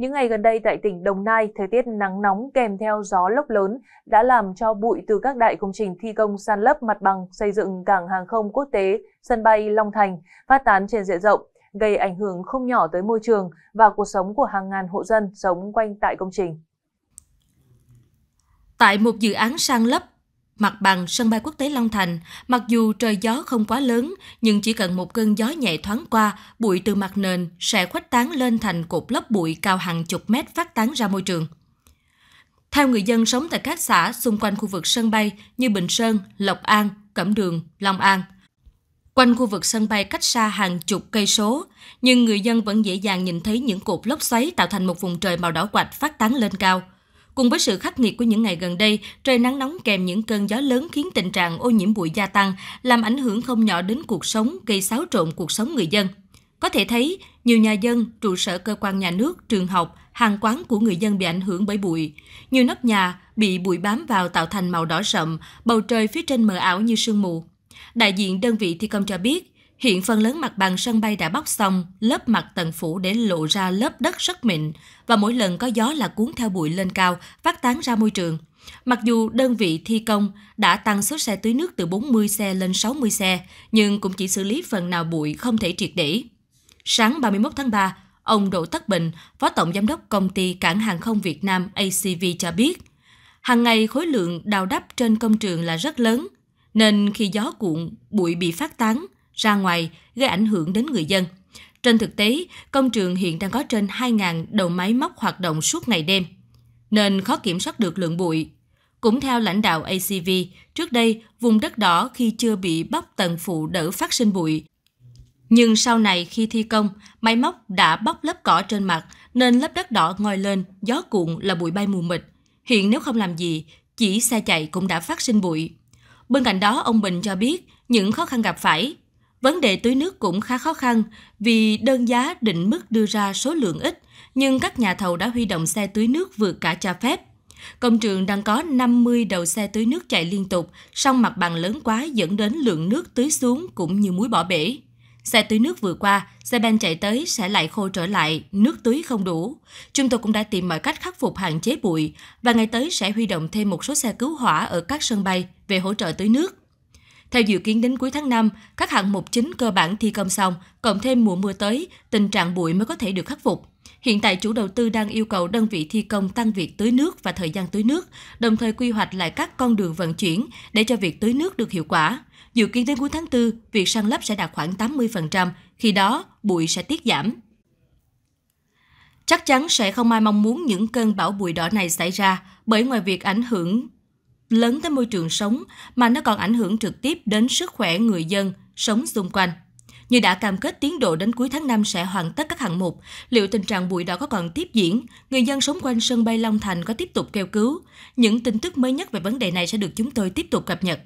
Những ngày gần đây tại tỉnh Đồng Nai, thời tiết nắng nóng kèm theo gió lốc lớn đã làm cho bụi từ các đại công trình thi công san lấp mặt bằng xây dựng cảng hàng không quốc tế sân bay Long Thành phát tán trên diện rộng, gây ảnh hưởng không nhỏ tới môi trường và cuộc sống của hàng ngàn hộ dân sống quanh tại công trình. Tại một dự án san lấp mặt bằng sân bay quốc tế Long Thành, mặc dù trời gió không quá lớn, nhưng chỉ cần một cơn gió nhẹ thoáng qua, bụi từ mặt nền sẽ khuếch tán lên thành cột lớp bụi cao hàng chục mét phát tán ra môi trường. Theo người dân sống tại các xã xung quanh khu vực sân bay như Bình Sơn, Lộc An, Cẩm Đường, Long An, quanh khu vực sân bay cách xa hàng chục cây số, nhưng người dân vẫn dễ dàng nhìn thấy những cột lốc xoáy tạo thành một vùng trời màu đỏ quạch phát tán lên cao – Cùng với sự khắc nghiệt của những ngày gần đây, trời nắng nóng kèm những cơn gió lớn khiến tình trạng ô nhiễm bụi gia tăng, làm ảnh hưởng không nhỏ đến cuộc sống, gây xáo trộn cuộc sống người dân. Có thể thấy, nhiều nhà dân, trụ sở cơ quan nhà nước, trường học, hàng quán của người dân bị ảnh hưởng bởi bụi. Nhiều nóc nhà bị bụi bám vào tạo thành màu đỏ sậm, bầu trời phía trên mờ ảo như sương mù. Đại diện đơn vị thi công cho biết, Hiện phần lớn mặt bằng sân bay đã bóc xong, lớp mặt tầng phủ để lộ ra lớp đất rất mịn và mỗi lần có gió là cuốn theo bụi lên cao, phát tán ra môi trường. Mặc dù đơn vị thi công đã tăng số xe tưới nước từ 40 xe lên 60 xe, nhưng cũng chỉ xử lý phần nào bụi không thể triệt để. Sáng 31 tháng 3, ông Đỗ Tất Bình, Phó Tổng Giám đốc Công ty Cảng Hàng không Việt Nam ACV cho biết, hàng ngày khối lượng đào đắp trên công trường là rất lớn, nên khi gió cuộn, bụi bị phát tán – ra ngoài gây ảnh hưởng đến người dân. Trên thực tế, công trường hiện đang có trên 2.000 đầu máy móc hoạt động suốt ngày đêm, nên khó kiểm soát được lượng bụi. Cũng theo lãnh đạo ACV, trước đây vùng đất đỏ khi chưa bị bóc tầng phụ đỡ phát sinh bụi. Nhưng sau này khi thi công, máy móc đã bóc lớp cỏ trên mặt nên lớp đất đỏ ngoi lên, gió cuộn là bụi bay mù mịt. Hiện nếu không làm gì, chỉ xe chạy cũng đã phát sinh bụi. Bên cạnh đó, ông Bình cho biết những khó khăn gặp phải Vấn đề tưới nước cũng khá khó khăn vì đơn giá định mức đưa ra số lượng ít, nhưng các nhà thầu đã huy động xe tưới nước vượt cả cho phép. Công trường đang có 50 đầu xe tưới nước chạy liên tục, song mặt bằng lớn quá dẫn đến lượng nước tưới xuống cũng như muối bỏ bể. Xe tưới nước vừa qua, xe ben chạy tới sẽ lại khô trở lại, nước tưới không đủ. Chúng tôi cũng đã tìm mọi cách khắc phục hạn chế bụi và ngày tới sẽ huy động thêm một số xe cứu hỏa ở các sân bay về hỗ trợ tưới nước. Theo dự kiến đến cuối tháng 5, các hạng mục chính cơ bản thi công xong, cộng thêm mùa mưa tới, tình trạng bụi mới có thể được khắc phục. Hiện tại chủ đầu tư đang yêu cầu đơn vị thi công tăng việc tưới nước và thời gian tưới nước, đồng thời quy hoạch lại các con đường vận chuyển để cho việc tưới nước được hiệu quả. Dự kiến đến cuối tháng 4, việc săn lấp sẽ đạt khoảng 80%, khi đó bụi sẽ tiết giảm. Chắc chắn sẽ không ai mong muốn những cơn bão bụi đỏ này xảy ra, bởi ngoài việc ảnh hưởng lớn tới môi trường sống mà nó còn ảnh hưởng trực tiếp đến sức khỏe người dân sống xung quanh. Như đã cam kết tiến độ đến cuối tháng 5 sẽ hoàn tất các hạng mục, liệu tình trạng bụi đỏ có còn tiếp diễn, người dân sống quanh sân bay Long Thành có tiếp tục kêu cứu? Những tin tức mới nhất về vấn đề này sẽ được chúng tôi tiếp tục cập nhật.